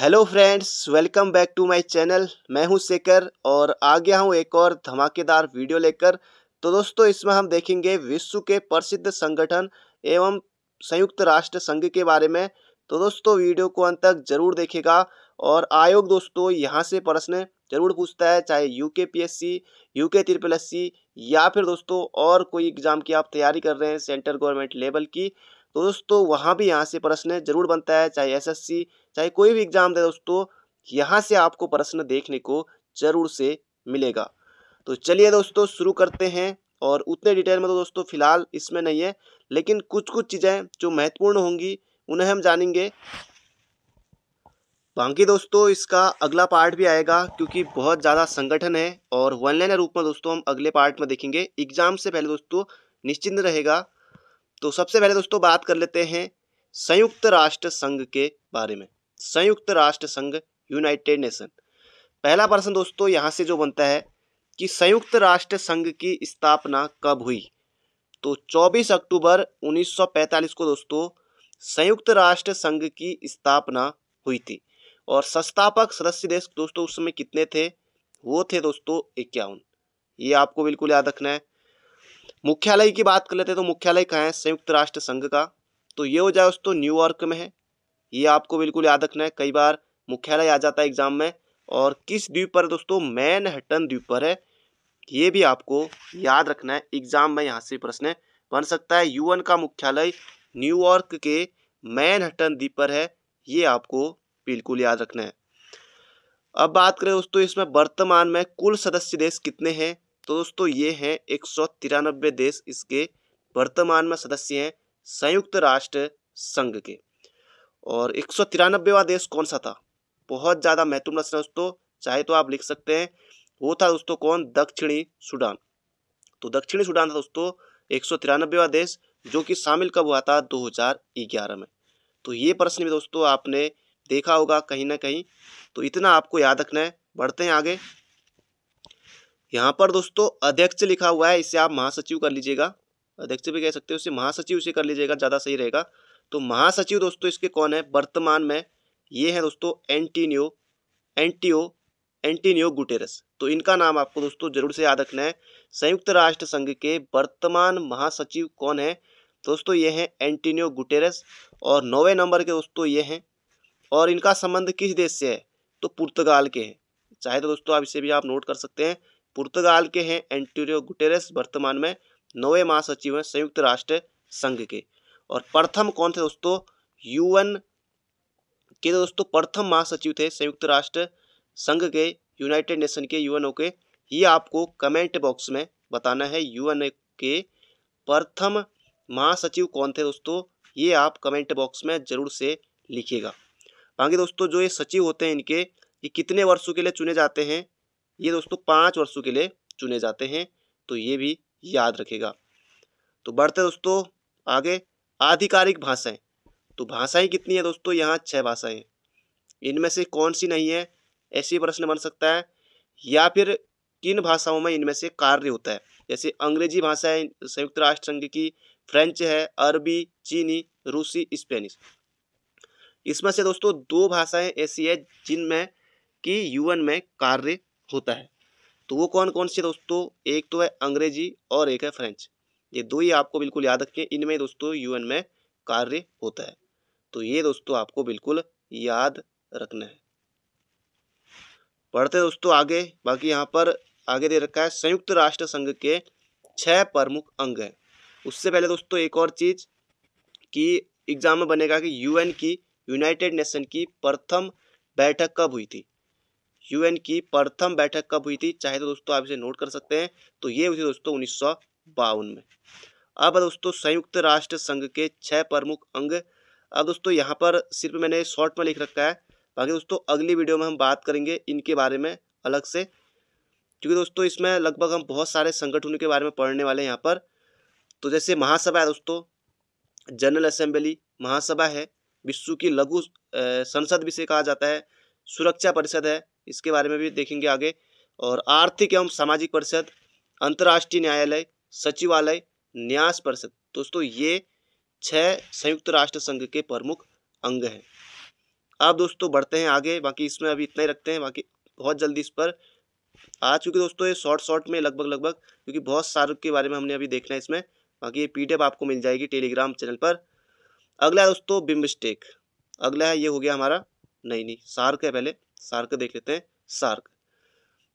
hello friends welcome back to my channel मैं हूं शेखर और आ गया हूं एक और धमाकेदार वीडियो लेकर तो दोस्तों इसमें हम देखेंगे विश्व के प्रसिद्ध संगठन एवं संयुक्त राष्ट्र संघ के बारे में तो दोस्तों वीडियो को अंत तक जरूर देखेगा और आयोग दोस्तों यहाँ से प्रश्न जरूर पूछता है चाहे U K P S C U K triple S C या फिर दोस्तों और कोई एग्ज़ाम की आप तैयारी कर रहे हैं सेंट्रल गवर्नमेंट लेवल की तो दोस्तों वहाँ भी यहाँ से प्रश्न जरूर बनता है चाहे एसएससी चाहे कोई भी एग्ज़ाम दे दोस्तों यहाँ से आपको प्रश्न देखने को जरूर से मिलेगा तो चलिए दोस्तों शुरू करते हैं और उतने डिटेल में तो दोस्तों फिलहाल इसमें नहीं है लेकिन कुछ कुछ चीज़ें जो महत्वपूर्ण होंगी उन्हें हम जानेंगे बाकी दोस्तों इसका अगला पार्ट भी आएगा क्योंकि बहुत ज़्यादा संगठन है और वनलाइन रूप में दोस्तों हम अगले पार्ट में देखेंगे एग्जाम से पहले दोस्तों निश्चिंत रहेगा तो सबसे पहले दोस्तों बात कर लेते हैं संयुक्त राष्ट्र संघ के बारे में संयुक्त राष्ट्र संघ यूनाइटेड नेशन पहला प्रश्न दोस्तों यहाँ से जो बनता है कि संयुक्त राष्ट्र संघ की स्थापना कब हुई तो 24 अक्टूबर 1945 को दोस्तों संयुक्त राष्ट्र संघ की स्थापना हुई थी और संस्थापक सदस्य देश दोस्तों उस समय कितने थे वो थे दोस्तों इक्यावन ये आपको बिल्कुल याद रखना है मुख्यालय की बात कर लेते हैं तो मुख्यालय कहाँ है संयुक्त राष्ट्र संघ का तो ये हो जाए दोस्तों न्यूयॉर्क में है ये आपको बिल्कुल याद रखना है कई बार मुख्यालय आ जाता है एग्जाम में और किस द्वीप पर दोस्तों हटन द्वीप पर है ये भी आपको याद रखना है एग्जाम में यहाँ से प्रश्न बन सकता है यूएन का मुख्यालय न्यूयॉर्क के हटन द्वीप पर है ये आपको बिल्कुल याद रखना है अब बात करें दोस्तों इसमें वर्तमान में कुल सदस्य देश कितने हैं तो दोस्तों ये हैं एक सौ तिरानबे देश इसके वर्तमान में सदस्य हैं संयुक्त राष्ट्र संघ के और एक सौ तिरानबेवा देश कौन सा था बहुत ज़्यादा महत्वपूर्ण प्रश्न दोस्तों चाहे तो आप लिख सकते हैं वो था दोस्तों कौन दक्षिणी सूडान तो दक्षिणी सूडान था दोस्तों एक सौ तिरानबेवा देश जो कि शामिल कब हुआ था दो हजार ग्यारह में तो ये प्रश्न भी दोस्तों आपने देखा होगा कहीं ना कहीं तो इतना आपको याद रखना है बढ़ते हैं आगे यहाँ पर दोस्तों अध्यक्ष लिखा हुआ है इसे आप महासचिव कर लीजिएगा अध्यक्ष भी कह सकते हो उसे महासचिव से कर लीजिएगा ज़्यादा सही रहेगा तो महासचिव दोस्तों इसके कौन है वर्तमान में ये है दोस्तों एंटीनियो एंटीओ एंटीनियो गुटेरस तो इनका नाम आपको दोस्तों जरूर से याद रखना है संयुक्त राष्ट्र संघ के वर्तमान महासचिव कौन है दोस्तों ये हैं एंटीनियो गुटेरस और नौवे नंबर के दोस्तों ये हैं और इनका संबंध किस देश से है तो पुर्तगाल के हैं चाहे तो दोस्तों आप इसे भी आप नोट कर सकते हैं पुर्तगाल के हैं एंटोनियो गुटेरस वर्तमान में नौवे महासचिव हैं संयुक्त राष्ट्र संघ के और प्रथम कौन थे दोस्तों यूएन के दोस्तों प्रथम महासचिव थे संयुक्त राष्ट्र संघ के यूनाइटेड नेशन के यूएनओ के ये आपको कमेंट बॉक्स में बताना है यूएन के प्रथम महासचिव कौन थे दोस्तों ये आप कमेंट बॉक्स में ज़रूर से लिखिएगा बाकी दोस्तों जो ये सचिव होते हैं इनके ये कितने वर्षों के लिए चुने जाते हैं ये दोस्तों पाँच वर्षों के लिए चुने जाते हैं तो ये भी याद रखेगा तो बढ़ते दोस्तों आगे आधिकारिक भाषाएं तो भाषाएं कितनी है दोस्तों यहाँ छः भाषाएं इनमें से कौन सी नहीं है ऐसे प्रश्न बन सकता है या फिर किन भाषाओं में इनमें से कार्य होता है जैसे अंग्रेजी भाषा है संयुक्त राष्ट्र संघ की फ्रेंच है अरबी चीनी रूसी स्पेनिश इसमें से दोस्तों दो भाषाएं ऐसी है जिनमें कि यूएन में कार्य होता है तो वो कौन कौन से दोस्तों एक तो है अंग्रेजी और एक है फ्रेंच ये दो ही आपको बिल्कुल याद रखें इनमें दोस्तों यूएन में कार्य होता है तो ये दोस्तों आपको बिल्कुल याद रखना है पढ़ते दोस्तों आगे बाकी यहाँ पर आगे दे रखा है संयुक्त राष्ट्र संघ के छः प्रमुख अंग हैं उससे पहले दोस्तों एक और चीज़ कि एग्ज़ाम में बनेगा कि यूएन की यूनाइटेड नेशन की प्रथम बैठक कब हुई थी यूएन की प्रथम बैठक कब हुई थी चाहे तो दोस्तों आप इसे नोट कर सकते हैं तो ये हुई थी दोस्तों उन्नीस में अब दोस्तों संयुक्त राष्ट्र संघ के छह प्रमुख अंग अब दोस्तों यहाँ पर सिर्फ मैंने शॉर्ट में लिख रखा है बाकी दोस्तों अगली वीडियो में हम बात करेंगे इनके बारे में अलग से क्योंकि दोस्तों इसमें लगभग हम बहुत सारे संगठनों के बारे में पढ़ने वाले हैं यहाँ पर तो जैसे महासभा है दोस्तों जनरल असेंबली महासभा है विश्व की लघु संसद भी से कहा जाता है सुरक्षा परिषद है इसके बारे में भी देखेंगे आगे और आर्थिक एवं सामाजिक परिषद अंतर्राष्ट्रीय न्यायालय सचिवालय न्यास परिषद दोस्तों ये छः संयुक्त राष्ट्र संघ के प्रमुख अंग हैं आप दोस्तों बढ़ते हैं आगे बाकी इसमें अभी इतना ही रखते हैं बाकी बहुत जल्दी इस पर आज क्योंकि दोस्तों ये शॉर्ट शॉर्ट में लगभग लगभग क्योंकि बहुत सारे के बारे में हमने अभी देखना है इसमें बाकी ये पी आपको मिल जाएगी टेलीग्राम चैनल पर अगला है दोस्तों बिम्बस्टेक अगला है ये हो गया हमारा नहीं नहीं सार्क है पहले सार्क देख लेते हैं सार्क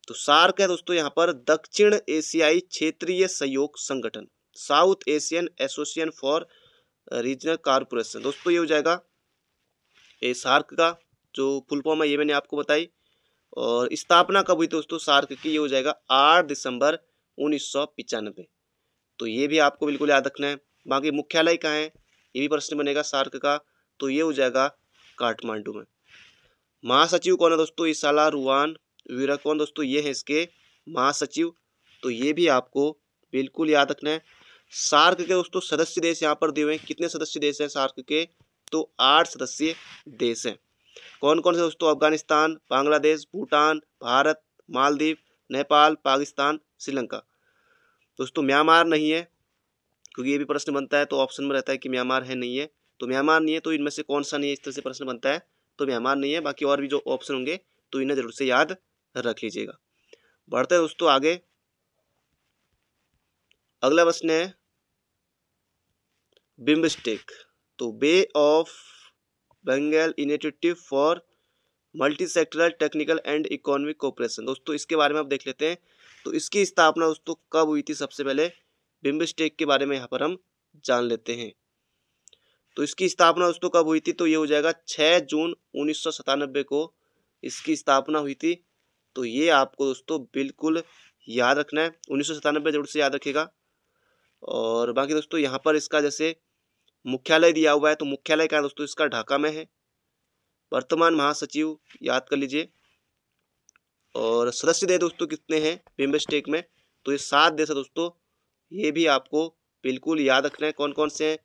तो सार्क है दोस्तों यहाँ पर दक्षिण एशियाई क्षेत्रीय सहयोग संगठन south Asian association for regional corporation दोस्तों ये हो जाएगा ए सार्क का जो फुल फॉर्म है ये मैंने आपको बताई और स्थापना कब हुई दोस्तों सार्क की ये हो जाएगा आठ दिसंबर उन्नीस तो ये भी आपको बिल्कुल याद रखना है बाकी मुख्यालय कहाँ है ये भी प्रश्न बनेगा सार्क का तो ये हो जाएगा काठमांडू में महासचिव कौन है दोस्तों इस साला रुआन वीरा कौन दोस्तों ये हैं इसके महासचिव तो ये भी आपको बिल्कुल याद रखना है सार्क के दोस्तों सदस्य देश यहाँ पर दिए हुए हैं कितने सदस्य देश हैं सार्क के तो आठ सदस्य देश हैं कौन कौन से दोस्तों अफगानिस्तान बांग्लादेश भूटान भारत मालदीव नेपाल पाकिस्तान श्रीलंका दोस्तों म्यांमार नहीं है क्योंकि ये भी प्रश्न बनता है तो ऑप्शन में रहता है कि म्यांमार है नहीं है तो म्यांमार नहीं है तो इनमें से कौन सा नहीं है इस तरह से प्रश्न बनता है तो मेहमान नहीं है बाकी और भी जो ऑप्शन होंगे तो इन्हें ज़रूर से याद रख लीजिएगा बढ़ते हैं दोस्तों आगे अगला प्रश्न है बिम्बस्टेक तो bay of Bengal initiative for multi sectoral technical and economic cooperation दोस्तों इसके बारे में आप देख लेते हैं तो इसकी स्थापना दोस्तों कब हुई थी सबसे पहले बिम्बस्टेक के बारे में यहाँ पर हम जान लेते हैं तो इसकी स्थापना दोस्तों कब हुई थी तो ये हो जाएगा 6 जून उन्नीस को इसकी स्थापना हुई थी तो ये आपको दोस्तों बिल्कुल याद रखना है उन्नीस जरूर से याद रखेगा और बाकी दोस्तों यहाँ पर इसका जैसे मुख्यालय दिया हुआ है तो मुख्यालय क्या दोस्तों इसका ढाका में है वर्तमान महासचिव याद कर लीजिए और सदस्य देश दोस्तों कितने हैं बिम्ब स्टेक में तो ये सात देश है दोस्तों ये भी आपको बिल्कुल याद रखना है कौन कौन से हैं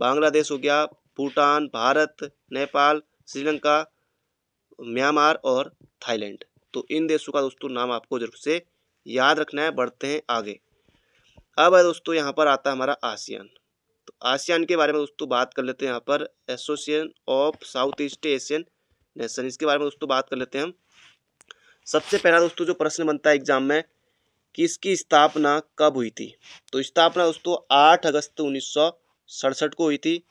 बांग्लादेश हो गया भूटान भारत नेपाल श्रीलंका म्यांमार और थाईलैंड तो इन देशों का दोस्तों नाम आपको जरूर से याद रखना है बढ़ते हैं आगे अब है दोस्तों यहाँ पर आता है हमारा आसियान तो आसियान के बारे में दोस्तों बात कर लेते हैं यहाँ पर association of south east Asian nation इसके बारे में दोस्तों बात कर लेते हैं हम सबसे पहला दोस्तों जो प्रश्न बनता है एग्जाम में कि इसकी स्थापना कब हुई थी तो स्थापना दोस्तों आठ अगस्त उन्नीस सड़सठ को हुई थी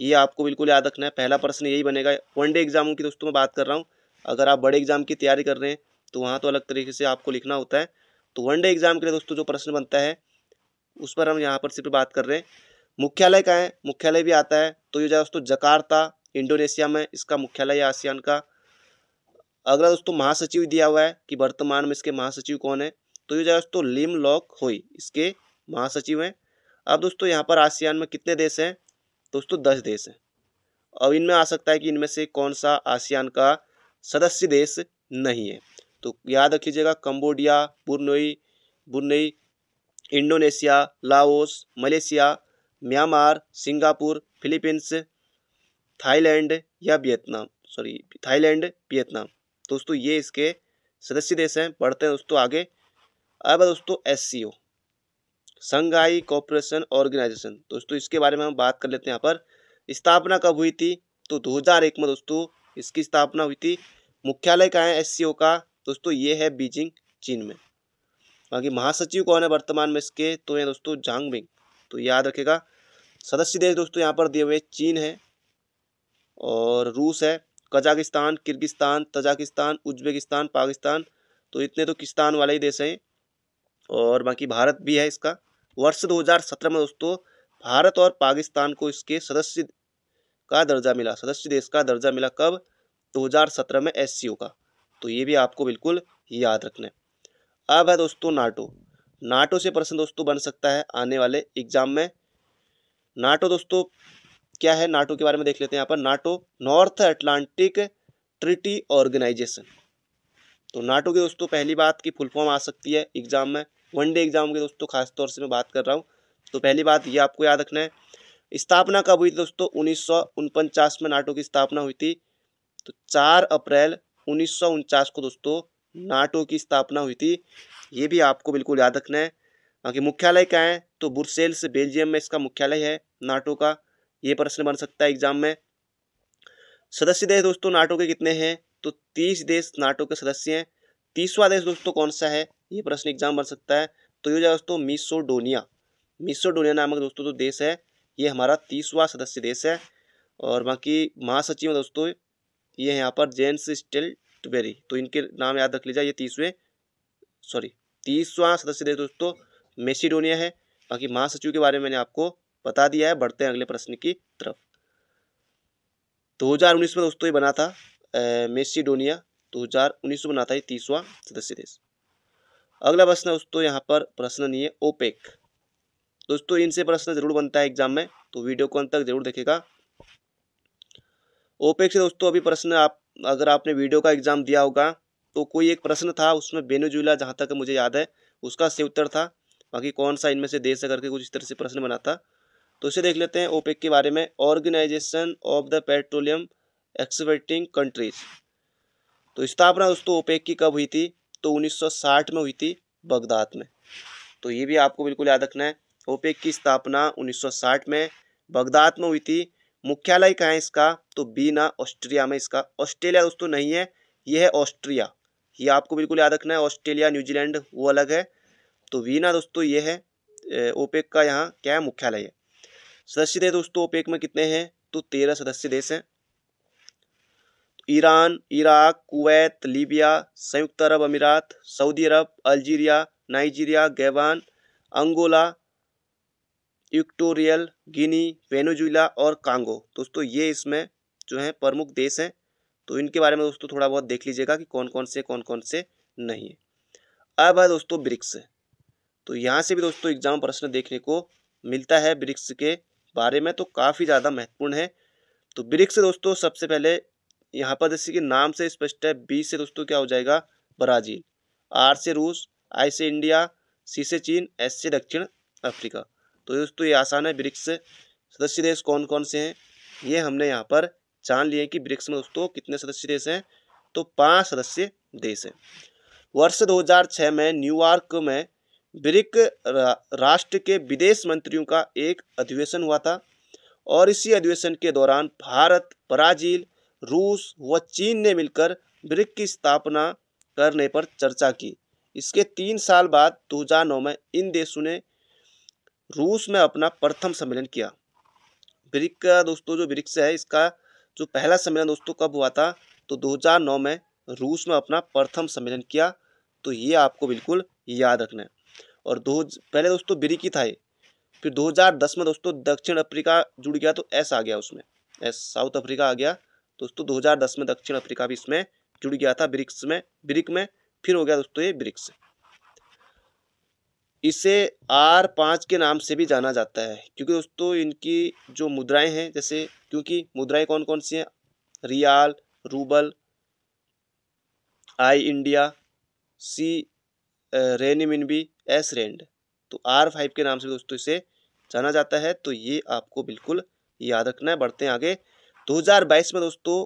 ये आपको बिल्कुल याद रखना है पहला प्रश्न यही बनेगा वन डे एग्जामों की दोस्तों मैं बात कर रहा हूँ अगर आप बड़े एग्जाम की तैयारी कर रहे हैं तो वहाँ तो अलग तरीके से आपको लिखना होता है तो वन डे एग्जाम के लिए दोस्तों जो प्रश्न बनता है उस पर हम यहाँ पर सिर्फ बात कर रहे हैं मुख्यालय का है मुख्यालय भी आता है तो ये दोस्तों जकार्ता इंडोनेशिया में इसका मुख्यालय है आसियान का अगला दोस्तों महासचिव दिया हुआ है कि वर्तमान में इसके महासचिव कौन है तो ये दोस्तों लिम लॉक होई इसके महासचिव हैं अब दोस्तों यहाँ पर आसियान में कितने देश हैं दोस्तों दस देश हैं अब इनमें आ सकता है कि इनमें से कौन सा आसियान का सदस्य देश नहीं है तो याद रख लीजिएगा Cambodia Brunei Brunei Indonesia Laos Malaysia Myanmar Singapore Philippines Thailand या वियतनाम सॉरी थाईलैंड वियतनाम दोस्तों ये इसके सदस्य देश हैं बढ़ते हैं दोस्तों आगे अब दोस्तों S C O Shanghai cooperation organisation दोस्तों इसके बारे में हम बात कर लेते हैं यहाँ पर स्थापना कब हुई थी तो 2001 में दोस्तों इसकी स्थापना हुई थी मुख्यालय कहाँ है एस का दोस्तों ये है बीजिंग चीन में बाकी महासचिव कौन है वर्तमान में इसके तो ये दोस्तों जांगबिंग तो याद रखेगा सदस्य देश दोस्तों यहाँ पर दिए हुए चीन है और रूस है Kazakhstan Kyrgyzstan Tajikistan Uzbekistan Pakistan तो इतने तो किस्तान वाले ही देश हैं और बाकी भारत भी है इसका वर्ष 2017 में दोस्तों भारत और पाकिस्तान को इसके सदस्य का दर्जा मिला सदस्य देश का दर्जा मिला कब 2017 में एस का तो ये भी आपको बिल्कुल याद रखना है अब है दोस्तों नाटो नाटो से प्रश्न दोस्तों बन सकता है आने वाले एग्जाम में नाटो दोस्तों क्या है नाटो के बारे में देख लेते हैं यहाँ पर NATO north Atlantic treaty organisation तो नाटो की दोस्तों पहली बात की फुल फॉर्म आ सकती है एग्जाम में वनडे एग्ज़ाम के दोस्तों खास तौर से मैं बात कर रहा हूँ तो पहली बात ये आपको याद रखना है स्थापना कब हुई थी दोस्तों उन्नीस में नाटो की स्थापना हुई थी तो चार अप्रैल उन्नीस को दोस्तों नाटो की स्थापना हुई थी ये भी आपको बिल्कुल याद रखना है बाकी मुख्यालय क्या है तो बुरसेल्स बेल्जियम में इसका मुख्यालय है नाटो का ये प्रश्न बन सकता है एग्जाम में सदस्य देश दोस्तों नाटो के कितने हैं तो तीस देश नाटो के सदस्य हैं तीसवा देश दोस्तों कौन सा है ये प्रश्न एग्जाम बन सकता है तो ये दोस्तों मिसोडोनिया मिसोडोनिया नामक दोस्तों जो देश है ये हमारा तीसवा सदस्य देश है और बाकी महासचिव दोस्तों ये यहाँ पर जेम्स टबेरी तो इनके नाम याद रख लीजिए ये तीसवें सॉरी तीसवा सदस्य देश दोस्तों मेसिडोनिया है बाकी महासचिव के बारे में मैंने आपको बता दिया है बढ़ते हैं अगले प्रश्न की तरफ 2019 तो में दोस्तों ये बना था मेसिडोनिया 2019 में बना था ये तीसवा सदस्य देश अगला प्रश्न दोस्तों यहाँ पर प्रश्न नहीं है ओपेक दोस्तों इनसे प्रश्न जरूर बनता है एग्जाम में तो वीडियो को अंत तक जरूर देखेगा ओपेक से दोस्तों अभी प्रश्न आप अगर आपने वीडियो का एग्जाम दिया होगा तो कोई एक प्रश्न था उसमें बेनोजुला जहाँ तक मुझे याद है उसका सही उत्तर था बाकी कौन सा इनमें से देश है करके कुछ इस तरह से प्रश्न बना था तो इसे देख लेते हैं ओपेक के बारे में organisation of the petroleum exporting countries तो स्थापना दोस्तों ओपेक की कब हुई थी तो 1960 में हुई थी बगदाद में तो ये भी आपको बिल्कुल याद रखना है ओपेक की स्थापना 1960 में बगदाद में हुई थी मुख्यालय कहाँ है इसका तो बीना ऑस्ट्रिया में इसका ऑस्ट्रेलिया दोस्तों नहीं है ये है ऑस्ट्रिया ये आपको बिल्कुल याद रखना है ऑस्ट्रेलिया न्यूजीलैंड वो अलग है तो वीना दोस्तों ये है ओपेक का यहाँ क्या है मुख्यालय है सदस्य देश दोस्तों ओपेक में कितने हैं तो तेरह सदस्य देश हैं ईरान इराक कुवैत लीबिया संयुक्त अरब अमीरात सऊदी अरब Algeria Nigeria Gabon Angola Equatorial Guinea Venezuela और कांगो दोस्तों ये इसमें जो है प्रमुख देश हैं तो इनके बारे में दोस्तों थोड़ा बहुत देख लीजिएगा कि कौन कौन से कौन कौन से नहीं है अब है दोस्तों ब्रिक्स तो यहाँ से भी दोस्तों एग्जाम प्रश्न देखने को मिलता है ब्रिक्स के बारे में तो काफ़ी ज़्यादा महत्वपूर्ण है तो ब्रिक्स दोस्तों सबसे पहले यहाँ पर जैसे कि नाम से स्पष्ट है बी से दोस्तों क्या हो जाएगा ब्राज़ील आर से रूस आई से इंडिया सी से चीन एस से दक्षिण अफ्रीका तो दोस्तों ये आसान है ब्रिक्स सदस्य देश कौन कौन से हैं ये हमने यहाँ पर जान लिए कि ब्रिक्स में दोस्तों कितने सदस्य देश हैं तो पाँच सदस्य देश हैं वर्ष 2006 में न्यूयॉर्क में ब्रिक राष्ट्र के विदेश मंत्रियों का एक अधिवेशन हुआ था और इसी अधिवेशन के दौरान भारत ब्राज़ील रूस व चीन ने मिलकर ब्रिक की स्थापना करने पर चर्चा की इसके तीन साल बाद 2009 में इन देशों ने रूस में अपना प्रथम सम्मेलन किया ब्रिक का दोस्तों जो ब्रिक्स है इसका जो पहला सम्मेलन दोस्तों कब हुआ था तो 2009 में रूस में अपना प्रथम सम्मेलन किया तो ये आपको बिल्कुल याद रखना है और दो पहले दोस्तों ब्रिक ही था ये फिर 2010 में दोस्तों दक्षिण अफ्रीका जुड़ गया तो एस आ गया उसमें एस साउथ अफ्रीका आ गया दोस्तों 2010 में दक्षिण अफ्रीका भी इसमें जुड़ गया था ब्रिक्स में ब्रिक में फिर हो गया दोस्तों ये ब्रिक्स इसे आर पाँच के नाम से भी जाना जाता है क्योंकि दोस्तों इनकी जो मुद्राएं हैं जैसे क्योंकि मुद्राएं कौन कौन सी हैं रियाल रूबल आई इंडिया सी रेनिमिनबी एस रेंड तो आर फाइव के नाम से दोस्तों इसे जाना जाता है तो ये आपको बिल्कुल याद रखना है बढ़ते हैं आगे 2022 में दोस्तों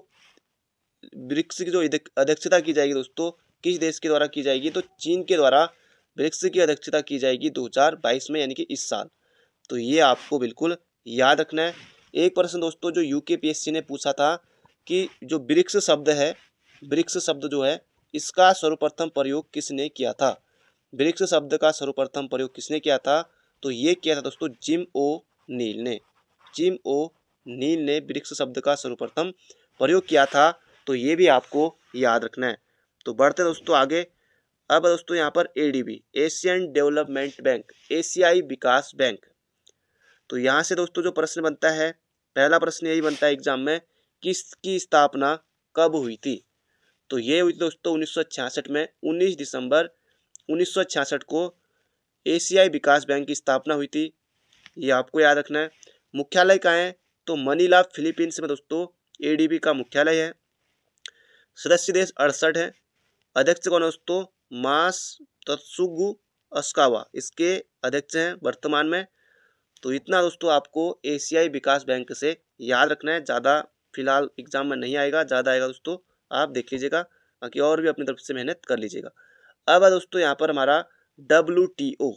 ब्रिक्स की जो अध्यक्षता की जाएगी दोस्तों किस देश के द्वारा की जाएगी तो चीन के द्वारा ब्रिक्स की अध्यक्षता की जाएगी 2022 में यानी कि इस साल तो ये आपको बिल्कुल याद रखना है एक प्रश्न दोस्तों जो यू ने पूछा था कि जो ब्रिक्स शब्द है ब्रिक्स शब्द जो है इसका सर्वप्रथम प्रयोग किसने किया था ब्रिक्स शब्द का सर्वप्रथम प्रयोग किसने किया था तो ये किया था दोस्तों जिम ओ नील ने जिम ओ नील ने वृक्ष शब्द का सर्वप्रथम प्रयोग किया था तो ये भी आपको याद रखना है तो बढ़ते दोस्तों आगे अब दोस्तों यहाँ पर एडीबी एशियन डेवलपमेंट बैंक एशियाई विकास बैंक तो यहाँ से दोस्तों जो प्रश्न बनता है पहला प्रश्न यही बनता है एग्जाम में किसकी स्थापना कब हुई थी तो ये हुई दोस्तों उन्नीस में 19 दिसंबर उन्नीस को एशियाई विकास बैंक की स्थापना हुई थी ये आपको याद रखना है मुख्यालय कहाँ है तो मनीला फिलीपींस में दोस्तों एडीबी का मुख्यालय है सदस्य देश अड़सठ है अध्यक्ष कौन है दोस्तों मास तत्सुगु अस्कावा इसके अध्यक्ष हैं वर्तमान में तो इतना दोस्तों आपको एशियाई विकास बैंक से याद रखना है ज़्यादा फिलहाल एग्जाम में नहीं आएगा ज़्यादा आएगा दोस्तों आप देख लीजिएगा बाकी और भी अपनी तरफ से मेहनत कर लीजिएगा अब है दोस्तों यहाँ पर हमारा डब्ल्यू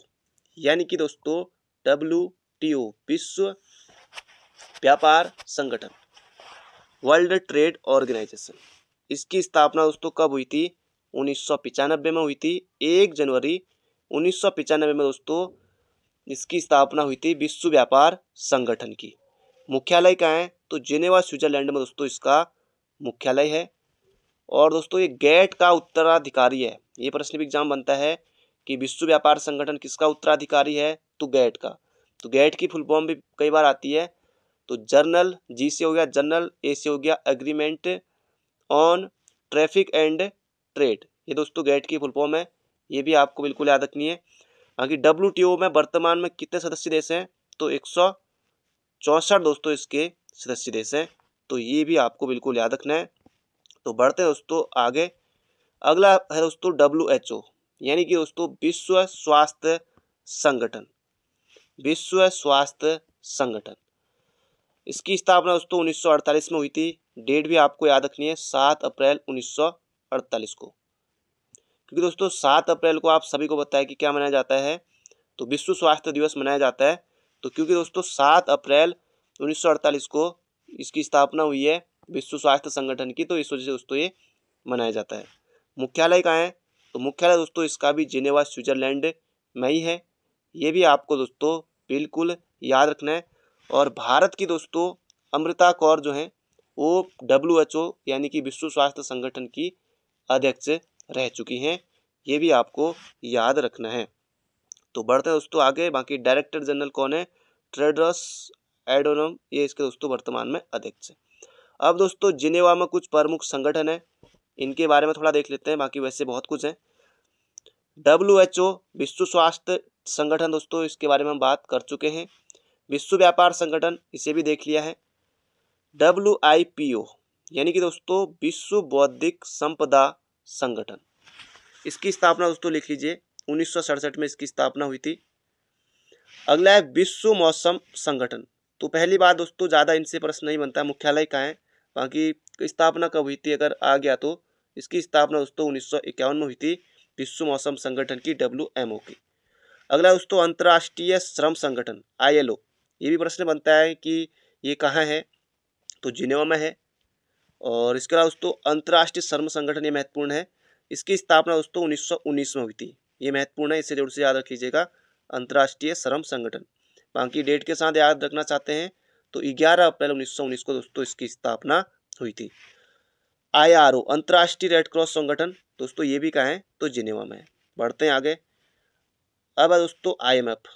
यानी कि दोस्तों डब्ल्यू विश्व व्यापार संगठन वर्ल्ड ट्रेड ऑर्गेनाइजेशन इसकी स्थापना दोस्तों कब हुई थी उन्नीस में हुई थी एक जनवरी उन्नीस में दोस्तों इसकी स्थापना हुई थी विश्व व्यापार संगठन की मुख्यालय कहाँ है तो जिनेवा स्विट्जरलैंड में दोस्तों इसका मुख्यालय है और दोस्तों ये गेट का उत्तराधिकारी है ये प्रश्न भी एग्जाम बनता है कि विश्व व्यापार संगठन किसका उत्तराधिकारी है तो गेट का तो गेट की फुल फॉर्म भी कई बार आती है तो जर्नल जी से हो गया जर्नल ए से हो गया agreement on traffic and trade ये दोस्तों गेट की फुल फॉर्म है ये भी आपको बिल्कुल याद रखनी है बाकी डब्ल्यू टी ओ में वर्तमान में कितने सदस्य देश हैं तो एक सौ चौंसठ दोस्तों इसके सदस्य देश हैं तो ये भी आपको बिल्कुल याद रखना है तो बढ़ते हैं दोस्तों आगे अगला है दोस्तों डब्ल्यू एच ओ यानी कि दोस्तों विश्व स्वास्थ्य संगठन विश्व स्वास्थ्य संगठन इसकी स्थापना दोस्तों उन्नीस में हुई थी डेट भी आपको याद रखनी है सात अप्रैल उन्नीस को क्योंकि दोस्तों सात अप्रैल को आप सभी को बताया कि क्या मनाया जाता है तो विश्व स्वास्थ्य दिवस मनाया जाता है तो क्योंकि दोस्तों सात अप्रैल उन्नीस को इसकी स्थापना हुई है विश्व स्वास्थ्य संगठन की तो इस वजह से दोस्तों ये मनाया जाता है मुख्यालय कहाँ है तो मुख्यालय दोस्तों इसका भी जिनेवा स्विट्जरलैंड में ही है ये भी आपको दोस्तों बिल्कुल याद रखना है और भारत की दोस्तों अमृता कौर जो हैं वो डब्ल्यू एच ओ यानी कि विश्व स्वास्थ्य संगठन की अध्यक्ष रह चुकी हैं ये भी आपको याद रखना है तो बढ़ते हैं दोस्तों आगे बाकी डायरेक्टर जनरल कौन है ट्रेडरस एडोनम ये इसके दोस्तों वर्तमान में अध्यक्ष है अब दोस्तों जिनेवा में कुछ प्रमुख संगठन हैं इनके बारे में थोड़ा देख लेते हैं बाकी वैसे बहुत कुछ है डब्ल्यू एच ओ विश्व स्वास्थ्य संगठन दोस्तों इसके बारे में हम बात कर चुके हैं विश्व व्यापार संगठन इसे भी देख लिया है डब्ल्यू आई पी ओ यानी कि दोस्तों विश्व बौद्धिक संपदा संगठन इसकी स्थापना दोस्तों लिख लीजिए उन्नीस में इसकी स्थापना हुई थी अगला है विश्व मौसम संगठन तो पहली बात दोस्तों ज़्यादा इनसे प्रश्न नहीं बनता मुख्यालय कहाँ है बाकी स्थापना कब हुई थी अगर आ गया तो इसकी स्थापना दोस्तों उन्नीस में हुई थी विश्व मौसम संगठन की डब्ल्यू की अगला दोस्तों अंतर्राष्ट्रीय श्रम संगठन आई ये भी प्रश्न बनता है कि ये कहाँ है तो जिनेवा में है और इसके अलावा दोस्तों अंतर्राष्ट्रीय श्रम संगठन ये महत्वपूर्ण है इसकी स्थापना दोस्तों उन्नीस में हुई थी ये महत्वपूर्ण है इसे जरूर से याद रख लीजिएगा अंतर्राष्ट्रीय श्रम संगठन बाकी डेट के साथ याद रखना चाहते हैं तो 11 अप्रैल 1919 को दोस्तों इसकी स्थापना हुई थी आई आर ओ अंतर्राष्ट्रीय रेडक्रॉस संगठन दोस्तों ये भी कहा है तो जिनेवा में बढ़ते हैं आगे अब है दोस्तों I M F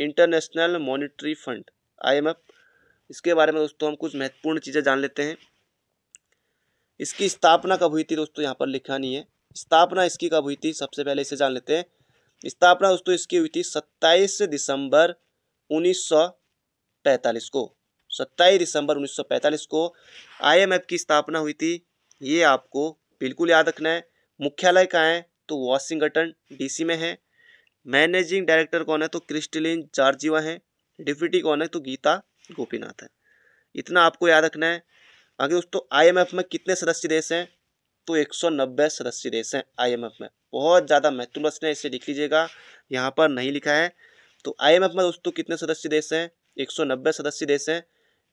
international monetary fund IMF इसके बारे में दोस्तों हम कुछ महत्वपूर्ण चीज़ें जान लेते हैं इसकी स्थापना कब हुई थी दोस्तों यहाँ पर लिखा नहीं है स्थापना इसकी कब हुई थी सबसे पहले इसे जान लेते हैं स्थापना दोस्तों इसकी हुई थी सत्ताईस दिसंबर उन्नीस को सत्ताईस दिसंबर उन्नीस को आईएमएफ की स्थापना हुई थी ये आपको बिल्कुल याद रखना है मुख्यालय कहाँ है तो वॉशिंगटन डीसी में है मैनेजिंग डायरेक्टर कौन है तो क्रिस्टलिन चार्जीवा है डिप्यूटी कौन है तो गीता गोपीनाथ है इतना आपको याद रखना है आगे दोस्तों आईएमएफ में कितने सदस्य देश हैं तो 190 सदस्य देश हैं आईएमएफ में बहुत ज़्यादा महत्वपूर्ण प्रश्न है इसे लिख लीजिएगा यहाँ पर नहीं लिखा है तो आईएमएफ में दोस्तों कितने सदस्य देश हैं 190 सदस्य देश हैं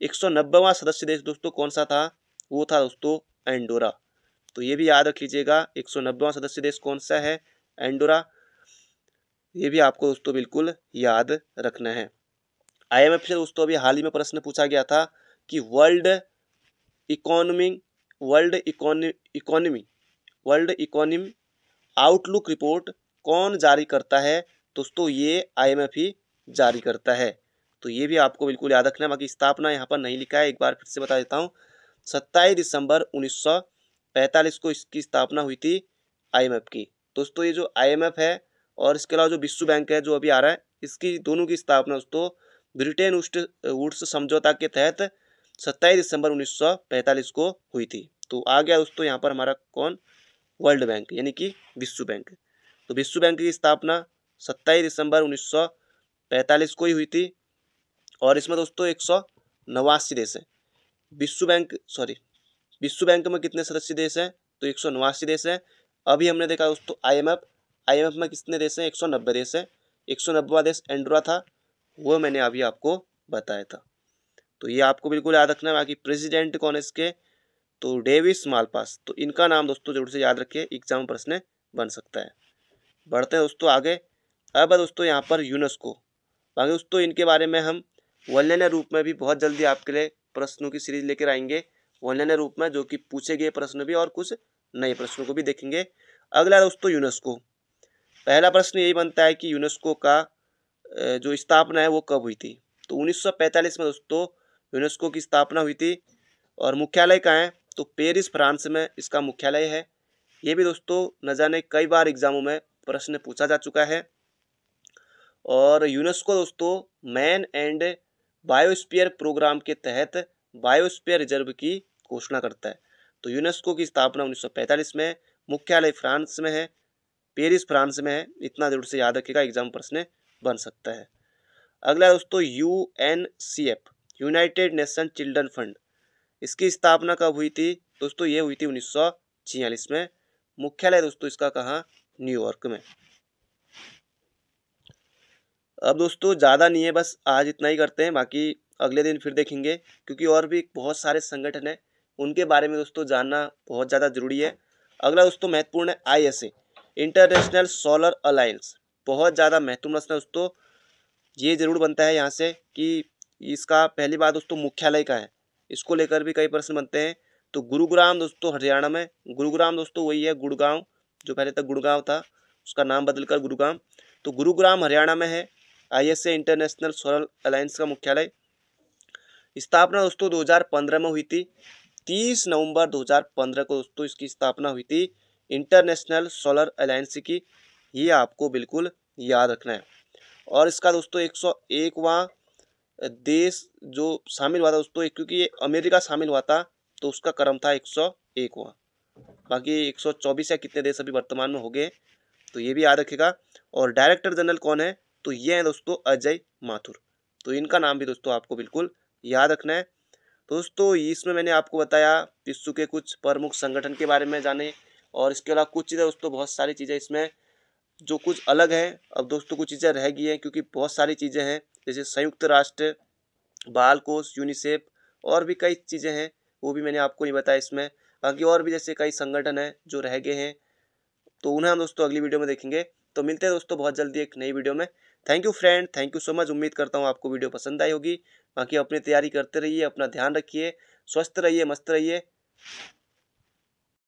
एक सौ नब्बेवा सदस्य देश दोस्तों कौन सा था वो था दोस्तों एंडोरा तो ये भी याद रख लीजिएगा एक सौ नब्बेवा सदस्य देश कौन सा है एंडोरा ये भी आपको दोस्तों बिल्कुल याद रखना है आईएमएफ से दोस्तों अभी हाल ही में प्रश्न पूछा गया था कि world economy world economy world economy outlook report कौन जारी करता है तो दोस्तों ये आईएमएफ ही जारी करता है तो ये भी आपको बिल्कुल याद रखना है बाकी स्थापना यहाँ पर नहीं लिखा है एक बार फिर से बता देता हूँ सत्ताईस दिसंबर उन्नीस को इसकी स्थापना हुई थी आई की दोस्तों ये जो आई है और इसके अलावा जो विश्व बैंक है जो अभी आ रहा है इसकी दोनों की स्थापना दोस्तों ब्रिटेन उष्ट वुड्स समझौता के तहत सत्ताईस दिसंबर 1945 को हुई थी तो आ गया दोस्तों यहाँ पर हमारा कौन वर्ल्ड बैंक यानी कि विश्व बैंक तो विश्व बैंक की स्थापना सत्ताईस दिसंबर उन्नीस को ही हुई थी और इसमें दोस्तों एक सौ नवासी देश हैं विश्व बैंक सॉरी विश्व बैंक में कितने सदस्य देश हैं तो एक सौ नवासी देश हैं अभी हमने देखा दोस्तों आईएमएफ आईएमएफ में कितने देश हैं एक सौ नब्बे देश है एक सौ नब्बेवा देश एंड्रा था वो मैंने अभी आपको बताया था तो ये आपको बिल्कुल याद रखना है बाकी प्रेसिडेंट कौन है इसके तो डेविस मालपास तो इनका नाम दोस्तों जरूर से याद रखिए एग्जाम प्रश्न बन सकता है बढ़ते हैं दोस्तों आगे अब दोस्तों यहाँ पर यूनेस्को बाकी दोस्तों इनके बारे में हम वल्यन रूप में भी बहुत जल्दी आपके लिए प्रश्नों की सीरीज लेकर आएंगे वल्यन रूप में जो कि पूछे गए प्रश्न भी और कुछ नए प्रश्नों को भी देखेंगे अगला दोस्तों यूनेस्को पहला प्रश्न यही बनता है कि यूनेस्को का जो स्थापना है वो कब हुई थी तो 1945 में दोस्तों यूनेस्को की स्थापना हुई थी और मुख्यालय कहाँ है तो पेरिस फ्रांस में इसका मुख्यालय है ये भी दोस्तों न जाने कई बार एग्जामों में प्रश्न पूछा जा चुका है और यूनेस्को दोस्तों मैन एंड बायोस्पियर प्रोग्राम के तहत बायोस्पियर रिजर्व की घोषणा करता है तो यूनेस्को की स्थापना 1945 में मुख्यालय फ्रांस में है पेरिस फ्रांस में है इतना जरूर से याद रखेगा एग्जाम प्रश्न बन सकता है अगला दोस्तों U N C F united nation children fund इसकी स्थापना कब हुई थी दोस्तों ये हुई थी उन्नीस में मुख्यालय दोस्तों इसका कहा न्यूयॉर्क में अब दोस्तों ज़्यादा नहीं है बस आज इतना ही करते हैं बाकी अगले दिन फिर देखेंगे क्योंकि और भी बहुत सारे संगठन हैं उनके बारे में दोस्तों जानना बहुत ज़्यादा ज़रूरी है अगला दोस्तों महत्वपूर्ण है I S A international solar alliance बहुत ज़्यादा महत्वपूर्ण प्रश्न दोस्तों ये जरूर बनता है यहाँ से कि इसका पहली बात दोस्तों मुख्यालय का है इसको लेकर भी कई प्रश्न बनते हैं तो गुरुग्राम दोस्तों हरियाणा में गुरुग्राम दोस्तों वही है गुड़गांव जो पहले तक गुड़गांव था उसका नाम बदलकर गुरुग्राम तो गुरुग्राम हरियाणा में है आईएसए इंटरनेशनल सोलर अलायंस का मुख्यालय स्थापना दोस्तों 2015 में हुई थी 30 नवंबर 2015 को दोस्तों इसकी स्थापना हुई थी इंटरनेशनल सोलर अलायंस की ये आपको बिल्कुल याद रखना है और इसका दोस्तों एक सौ एकवा देश जो शामिल हुआ था दोस्तों क्योंकि ये अमेरिका शामिल हुआ था तो उसका क्रम था एक सौ एकवा बाकी एक सौ चौबीस या कितने देश अभी वर्तमान में हो गए तो ये भी याद रखेगा और डायरेक्टर जनरल कौन है तो ये हैं दोस्तों अजय माथुर तो इनका नाम भी दोस्तों आपको बिल्कुल याद रखना है दोस्तों इसमें मैंने आपको बताया विश्व के कुछ प्रमुख संगठन के बारे में जाने और इसके अलावा कुछ चीज़ें दोस्तों बहुत सारी चीज़ें इसमें जो कुछ अलग है अब दोस्तों कुछ चीज़ें रह गई हैं क्योंकि बहुत सारी चीज़ें हैं जैसे संयुक्त राष्ट्र बाल कोष यूनिसेफ और भी कई चीज़ें हैं वो भी मैंने आपको नहीं बताया इसमें बाकी और भी जैसे कई संगठन हैं जो रह गए हैं तो उन्हें हम दोस्तों अगली वीडियो में देखेंगे तो मिलते हैं दोस्तों बहुत जल्दी एक नई वीडियो में thank you friend thank you so much उम्मीद करता हूँ आपको वीडियो पसंद आई होगी बाकी अपनी तैयारी करते रहिए अपना ध्यान रखिए स्वस्थ रहिए मस्त रहिए